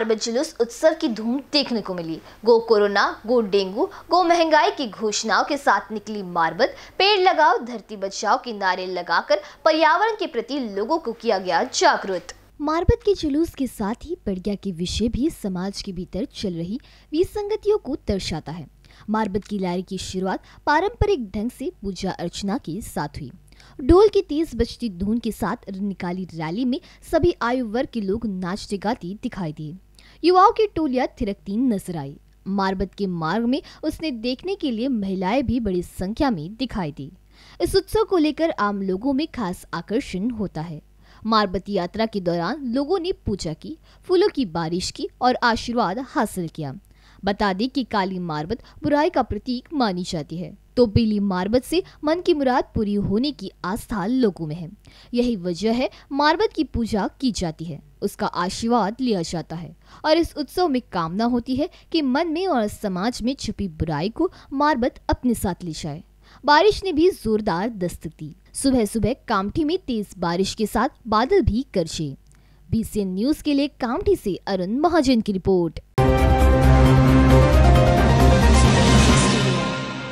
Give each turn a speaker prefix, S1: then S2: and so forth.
S1: बिहार में जुलूस उत्सव की धूम देखने को मिली गो कोरोना गो डेंगू गो महंगाई की घोषणाओं के साथ निकली मार्बत पेड़ लगाओ धरती बचाओ के नारे लगाकर पर्यावरण के प्रति लोगों को किया गया जागरूक मार्बत के जुलूस के साथ ही प्रज्ञा के विषय भी समाज के भीतर चल रही विसंगतियों को दर्शाता है मार्बत की लारी की शुरुआत पारंपरिक ढंग से पूजा अर्चना के साथ हुई ढोल की तेज बजती धुन के साथ निकाली रैली में सभी आयु वर्ग के लोग नाचते गाते दिखाई दिए युवाओं की टोलियां थिरकती नजर आई मारबत के मार्ग में उसने देखने के लिए महिलाएं भी बड़ी संख्या में दिखाई दी इस उत्सव को लेकर आम लोगों में खास आकर्षण होता है मारबत यात्रा के दौरान लोगों ने पूजा की फूलों की बारिश की और आशीर्वाद हासिल किया बता दें कि काली मारबत बुराई का प्रतीक मानी जाती है तो पीली मारबत से मन की मुराद पूरी होने की आस्था लोगों में है यही वजह है मारबत की पूजा की जाती है उसका आशीर्वाद लिया जाता है और इस उत्सव में कामना होती है कि मन में और समाज में छुपी बुराई को मारबत अपने साथ ले जाए बारिश ने भी जोरदार दस्तक दी सुबह सुबह कामठी में तेज बारिश के साथ बादल भी गरजे बीसीएन न्यूज के लिए कामठी से अरुण महाजन की रिपोर्ट